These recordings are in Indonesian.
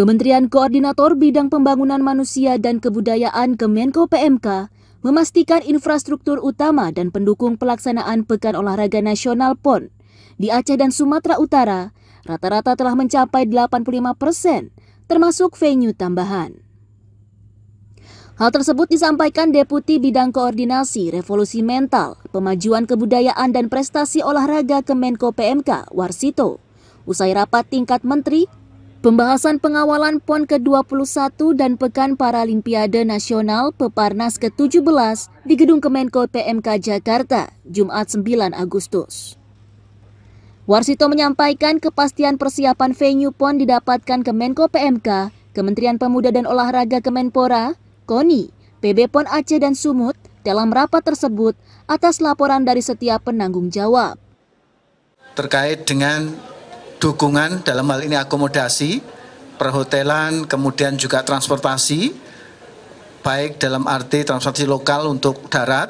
Kementerian Koordinator Bidang Pembangunan Manusia dan Kebudayaan Kemenko PMK memastikan infrastruktur utama dan pendukung pelaksanaan Pekan Olahraga Nasional PON di Aceh dan Sumatera Utara rata-rata telah mencapai 85 persen, termasuk venue tambahan. Hal tersebut disampaikan Deputi Bidang Koordinasi Revolusi Mental, Pemajuan Kebudayaan dan Prestasi Olahraga Kemenko PMK, Warsito, usai rapat tingkat menteri Pembahasan pengawalan PON ke-21 dan Pekan Paralimpiade Nasional Peparnas ke-17 di Gedung Kemenko PMK Jakarta, Jumat 9 Agustus. Warsito menyampaikan kepastian persiapan venue PON didapatkan Kemenko PMK, Kementerian Pemuda dan Olahraga Kemenpora, KONI, PB PON Aceh dan Sumut dalam rapat tersebut atas laporan dari setiap penanggung jawab. Terkait dengan dukungan dalam hal ini akomodasi, perhotelan, kemudian juga transportasi, baik dalam arti transportasi lokal untuk darat,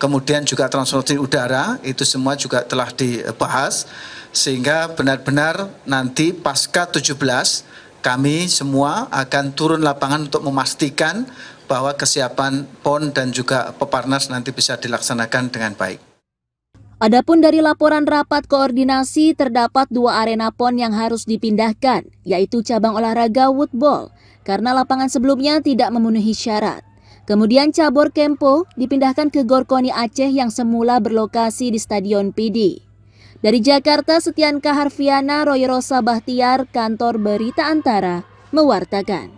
kemudian juga transportasi udara, itu semua juga telah dibahas, sehingga benar-benar nanti pasca 17 kami semua akan turun lapangan untuk memastikan bahwa kesiapan PON dan juga Peparnas nanti bisa dilaksanakan dengan baik. Adapun dari laporan rapat koordinasi terdapat dua arena PON yang harus dipindahkan, yaitu cabang olahraga woodball karena lapangan sebelumnya tidak memenuhi syarat. Kemudian cabur Kempo dipindahkan ke Gorkoni Aceh yang semula berlokasi di Stadion PD. Dari Jakarta, Setian Kaharfiana, Roy Rosa Bahtiar, kantor Berita Antara, mewartakan.